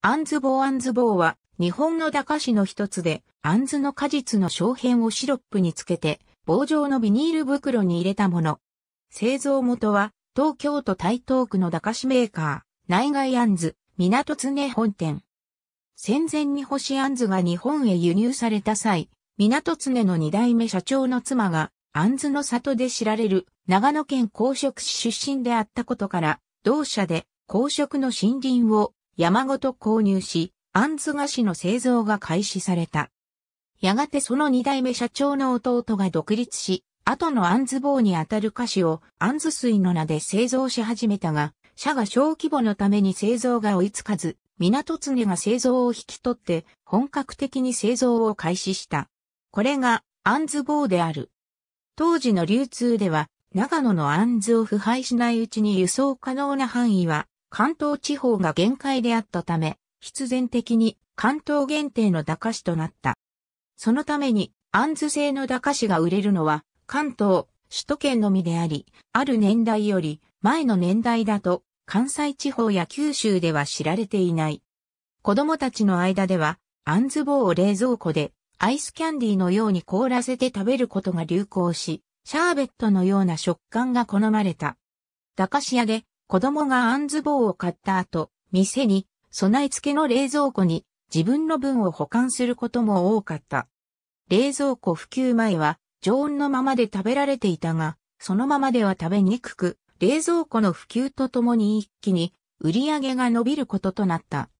アンズボーアンズボーは日本の駄菓子の一つで、アンズの果実の小片をシロップにつけて、棒状のビニール袋に入れたもの。製造元は、東京都台東区の駄菓子メーカー、内外アンズ、港常本店。戦前に星アンズが日本へ輸入された際、港常の二代目社長の妻が、アンズの里で知られる長野県公職市出身であったことから、同社で公職の森林を山ごと購入し、あんず菓子の製造が開始された。やがてその二代目社長の弟が独立し、後のあんず棒にあたる菓子をあんず水の名で製造し始めたが、社が小規模のために製造が追いつかず、港常が製造を引き取って本格的に製造を開始した。これがあんず棒である。当時の流通では長野のあんずを腐敗しないうちに輸送可能な範囲は関東地方が限界であったため、必然的に関東限定の駄菓子となった。そのために、アンズ製の駄菓子が売れるのは、関東、首都圏のみであり、ある年代より前の年代だと、関西地方や九州では知られていない。子供たちの間では、アンズ棒を冷蔵庫で、アイスキャンディーのように凍らせて食べることが流行し、シャーベットのような食感が好まれた。駄菓子屋で子供がアンズ棒を買った後、店に、備え付けの冷蔵庫に自分の分を保管することも多かった。冷蔵庫普及前は常温のままで食べられていたが、そのままでは食べにくく、冷蔵庫の普及とともに一気に売り上げが伸びることとなった。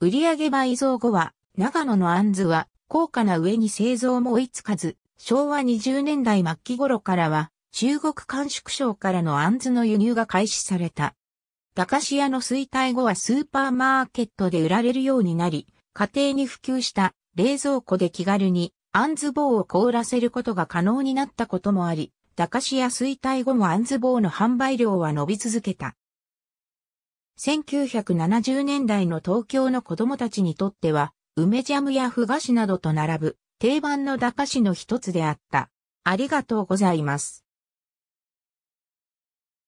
売上倍増後は、長野のアンズは高価な上に製造も追いつかず、昭和20年代末期頃からは中国甘粛省からの杏の輸入が開始された。駄菓子屋の衰退後はスーパーマーケットで売られるようになり、家庭に普及した冷蔵庫で気軽に杏棒を凍らせることが可能になったこともあり、駄菓子屋衰退後も杏棒の販売量は伸び続けた。1970年代の東京の子供たちにとっては、梅ジャムやふ菓子などと並ぶ定番の駄菓子の一つであった。ありがとうございます。